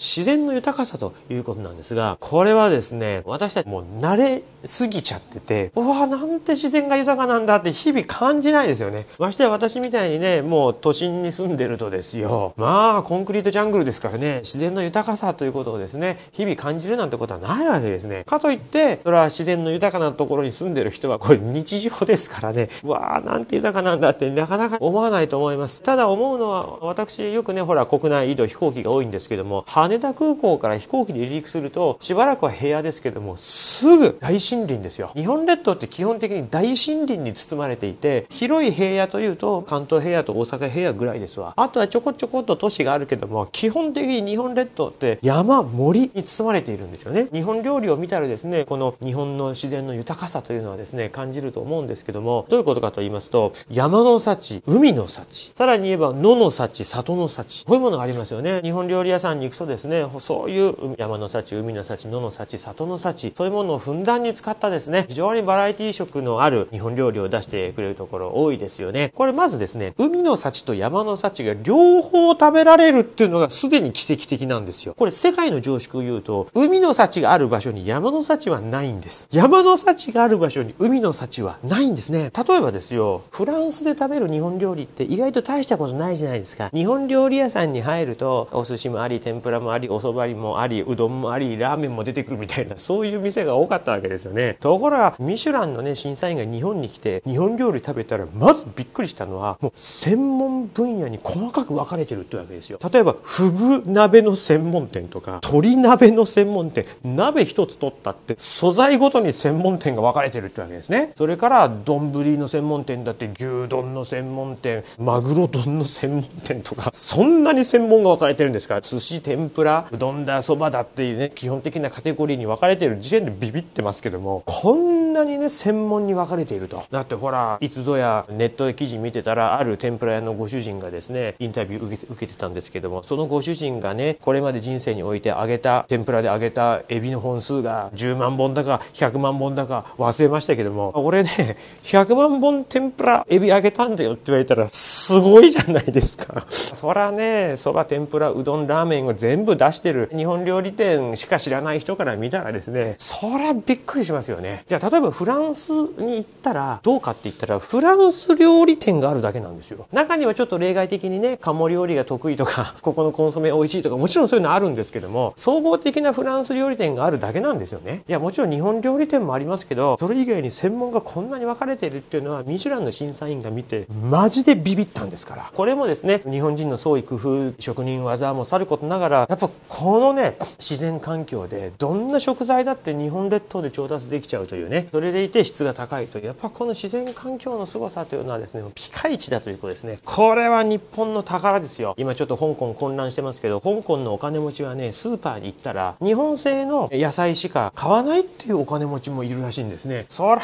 自然の豊かさということなんですが、これはですね、私たちもう慣れすぎちゃってて、うわ、なんて自然が豊かなんだって日々感じないですよね。ましてや私みたいにね、もう都心に住んでるとですよ、まあ、コンクリートジャングルですからね、自然の豊かさということをですね、日々感じるなんてことはないわけですね。かといって、それは自然の豊かなところに住んでる人は、これ日常ですからね、うわー、なんて豊かなんだってなかなか思わないと思います。ただ思うのは、私よくね、ほら、国内移動飛行機が多いんですけども、羽田空港から飛行機で離陸するとしばらくは部屋ですけどもすぐ大森林ですよ日本列島って基本的に大森林に包まれていて広い平野というと関東平野と大阪平野ぐらいですわあとはちょこちょこっと都市があるけども基本的に日本列島って山森に包まれているんですよね日本料理を見たらですねこの日本の自然の豊かさというのはですね感じると思うんですけどもどういうことかと言いますと山の幸海の幸さらに言えば野の幸里の幸こういうものがありますよね日本料理屋さんに行くとですですね、そういう山の幸、海の幸、野の幸、里の幸、そういうものをふんだんに使ったですね、非常にバラエティ色のある日本料理を出してくれるところ多いですよね。これまずですね、海の幸と山の幸が両方食べられるっていうのがすでに奇跡的なんですよ。これ世界の常識を言うと、海の幸がある場所に山の幸はないんです。山の幸がある場所に海の幸はないんですね。例えばですよ、フランスで食べる日本料理って意外と大したことないじゃないですか。日本料理屋さんに入ると、お寿司もあり、天ぷらもありおそ麦にもありうどんもありラーメンも出てくるみたいなそういう店が多かったわけですよねところがミシュランのね審査員が日本に来て日本料理食べたらまずびっくりしたのはもう専門分野に細かく分かれてるってわけですよ例えばフグ鍋の専門店とか鶏鍋の専門店鍋一つ取ったって素材ごとに専門店が分かれてるってわけですねそれから丼の専門店だって牛丼の専門店マグロ丼の専門店とかそんなに専門が分かれてるんですから寿司ぷらうどんだそばだっていうね基本的なカテゴリーに分かれてる時点でビビってますけどもこんなにね専門に分かれているとだってほらいつぞやネットで記事見てたらある天ぷら屋のご主人がですねインタビュー受け受けてたんですけどもそのご主人がねこれまで人生において揚げた天ぷらで揚げたエビの本数が10万本だか100万本だか忘れましたけども俺ね100万本天ぷらエビ揚げたんだよって言われたらすごいじゃないですかそらねそば天ぷらうどんラーメンを全全部出してる日本料理店しか知らない人から見たらですね、そりゃびっくりしますよね。じゃあ例えばフランスに行ったらどうかって言ったらフランス料理店があるだけなんですよ。中にはちょっと例外的にね、鴨料理が得意とか、ここのコンソメ美味しいとか、もちろんそういうのあるんですけども、総合的なフランス料理店があるだけなんですよね。いや、もちろん日本料理店もありますけど、それ以外に専門がこんなに分かれてるっていうのは、ミシュランの審査員が見て、マジでビビったんですから。これもですね、日本人の創意工夫、職人技もさることながら、やっぱこのね自然環境でどんな食材だって日本列島で調達できちゃうというねそれでいて質が高いというやっぱこの自然環境の凄さというのはですねピカイチだということですねこれは日本の宝ですよ今ちょっと香港混乱してますけど香港のお金持ちはねスーパーに行ったら日本製の野菜しか買わないっていうお金持ちもいるらしいんですねそら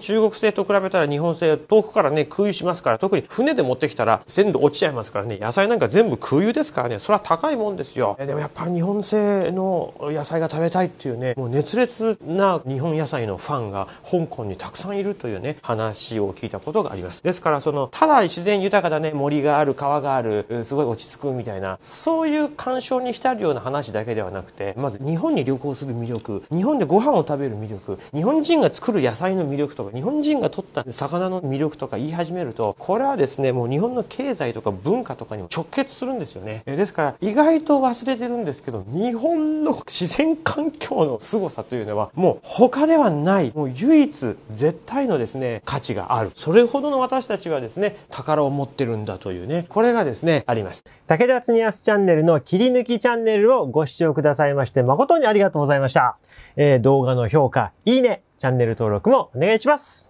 中国製と比べたら日本製遠くからね空輸しますから特に船で持ってきたら鮮度落ちちゃいますからね野菜なんか全部空輸ですからねそれは高いもんですよででもやっぱ日本製の野菜が食べたいっていうねもう熱烈な日本野菜のファンが香港にたくさんいるというね話を聞いたことがありますですからそのただ自然豊かだね森がある川があるすごい落ち着くみたいなそういう鑑賞に浸るような話だけではなくてまず日本に旅行する魅力日本でご飯を食べる魅力日本人が作る野菜の魅力とか日本人が取った魚の魅力とか言い始めるとこれはですねもう日本の経済とか文化とかにも直結するんですよねですから意外と忘れてるんですけど、日本の自然環境の凄さというのは、もう他ではない、もう唯一絶対のですね、価値がある。それほどの私たちはですね、宝を持ってるんだというね、これがですね、あります。武田つにやすチャンネルの切り抜きチャンネルをご視聴くださいまして、誠にありがとうございました。えー、動画の評価、いいね、チャンネル登録もお願いします。